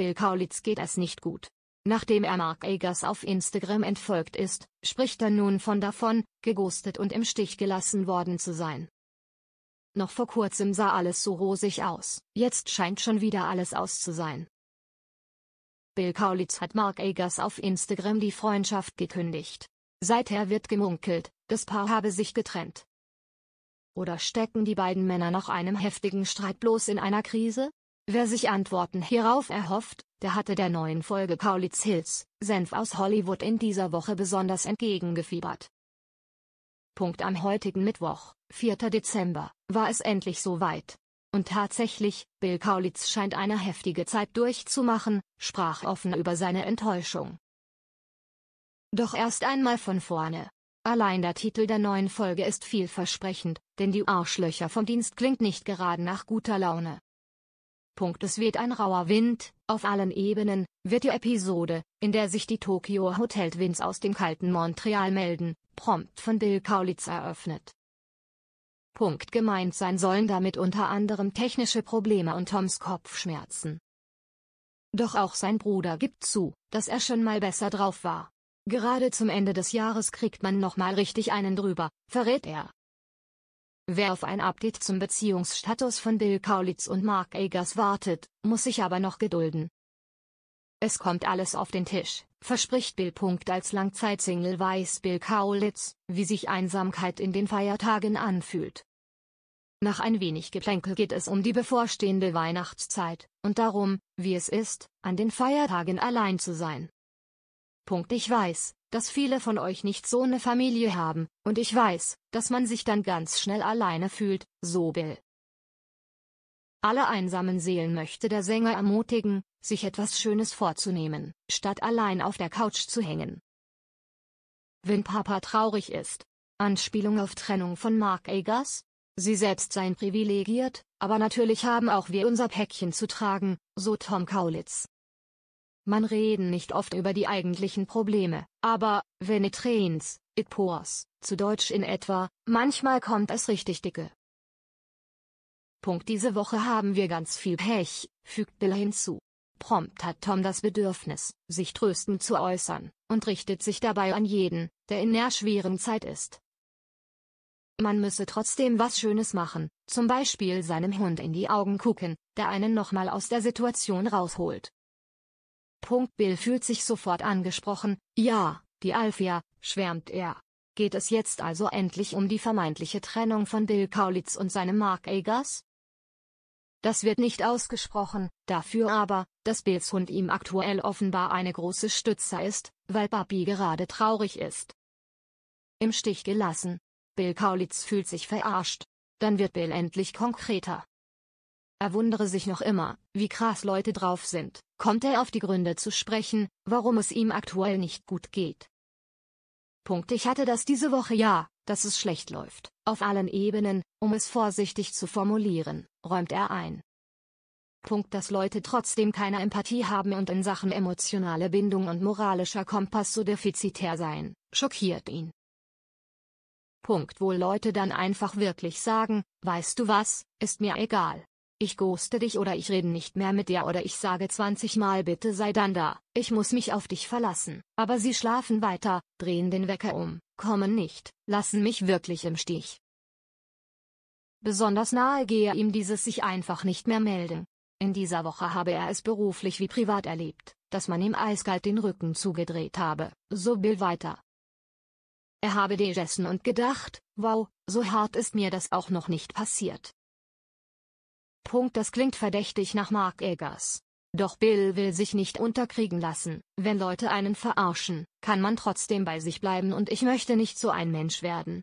Bill Kaulitz geht es nicht gut. Nachdem er Mark Eggers auf Instagram entfolgt ist, spricht er nun von davon, geghostet und im Stich gelassen worden zu sein. Noch vor kurzem sah alles so rosig aus, jetzt scheint schon wieder alles aus zu sein. Bill Kaulitz hat Mark Eggers auf Instagram die Freundschaft gekündigt. Seither wird gemunkelt, das Paar habe sich getrennt. Oder stecken die beiden Männer nach einem heftigen Streit bloß in einer Krise? Wer sich Antworten hierauf erhofft, der hatte der neuen Folge Kaulitz Hills, Senf aus Hollywood in dieser Woche besonders entgegengefiebert. Punkt am heutigen Mittwoch, 4. Dezember, war es endlich soweit. Und tatsächlich, Bill Kaulitz scheint eine heftige Zeit durchzumachen, sprach offen über seine Enttäuschung. Doch erst einmal von vorne. Allein der Titel der neuen Folge ist vielversprechend, denn die Arschlöcher vom Dienst klingt nicht gerade nach guter Laune. Punkt Es weht ein rauer Wind, auf allen Ebenen, wird die Episode, in der sich die Tokyo Hotel Twins aus dem kalten Montreal melden, prompt von Bill Kaulitz eröffnet. Punkt gemeint sein sollen damit unter anderem technische Probleme und Toms Kopfschmerzen. Doch auch sein Bruder gibt zu, dass er schon mal besser drauf war. Gerade zum Ende des Jahres kriegt man nochmal richtig einen drüber, verrät er. Wer auf ein Update zum Beziehungsstatus von Bill Kaulitz und Mark Eggers wartet, muss sich aber noch gedulden. Es kommt alles auf den Tisch, verspricht Bill. Als Langzeitsingle weiß Bill Kaulitz, wie sich Einsamkeit in den Feiertagen anfühlt. Nach ein wenig Geplänkel geht es um die bevorstehende Weihnachtszeit und darum, wie es ist, an den Feiertagen allein zu sein. Punkt. Ich weiß, dass viele von euch nicht so eine Familie haben, und ich weiß, dass man sich dann ganz schnell alleine fühlt, so Bill. Alle einsamen Seelen möchte der Sänger ermutigen, sich etwas Schönes vorzunehmen, statt allein auf der Couch zu hängen. Wenn Papa traurig ist. Anspielung auf Trennung von Mark Eggers? Sie selbst seien privilegiert, aber natürlich haben auch wir unser Päckchen zu tragen, so Tom Kaulitz. Man reden nicht oft über die eigentlichen Probleme, aber, wenn it rains, it pours, zu Deutsch in etwa, manchmal kommt es richtig dicke. Punkt diese Woche haben wir ganz viel Pech, fügt Bill hinzu. Prompt hat Tom das Bedürfnis, sich tröstend zu äußern, und richtet sich dabei an jeden, der in der schweren Zeit ist. Man müsse trotzdem was Schönes machen, zum Beispiel seinem Hund in die Augen gucken, der einen nochmal aus der Situation rausholt. Bill fühlt sich sofort angesprochen, ja, die Alfia, schwärmt er. Geht es jetzt also endlich um die vermeintliche Trennung von Bill Kaulitz und seinem Mark Eggers? Das wird nicht ausgesprochen, dafür aber, dass Bills Hund ihm aktuell offenbar eine große Stütze ist, weil Papi gerade traurig ist. Im Stich gelassen. Bill Kaulitz fühlt sich verarscht. Dann wird Bill endlich konkreter. Er wundere sich noch immer, wie krass Leute drauf sind, kommt er auf die Gründe zu sprechen, warum es ihm aktuell nicht gut geht. Punkt. Ich hatte das diese Woche ja, dass es schlecht läuft, auf allen Ebenen, um es vorsichtig zu formulieren, räumt er ein. Punkt, dass Leute trotzdem keine Empathie haben und in Sachen emotionale Bindung und moralischer Kompass so defizitär seien, schockiert ihn. Punkt, wo Leute dann einfach wirklich sagen, weißt du was, ist mir egal, ich goste dich oder ich rede nicht mehr mit dir oder ich sage 20 Mal bitte sei dann da, ich muss mich auf dich verlassen. Aber sie schlafen weiter, drehen den Wecker um, kommen nicht, lassen mich wirklich im Stich. Besonders nahe gehe ihm dieses sich einfach nicht mehr melden. In dieser Woche habe er es beruflich wie privat erlebt, dass man ihm eiskalt den Rücken zugedreht habe, so Bill weiter. Er habe gegessen und gedacht, wow, so hart ist mir das auch noch nicht passiert. Punkt das klingt verdächtig nach Mark Eggers. Doch Bill will sich nicht unterkriegen lassen. Wenn Leute einen verarschen, kann man trotzdem bei sich bleiben und ich möchte nicht so ein Mensch werden.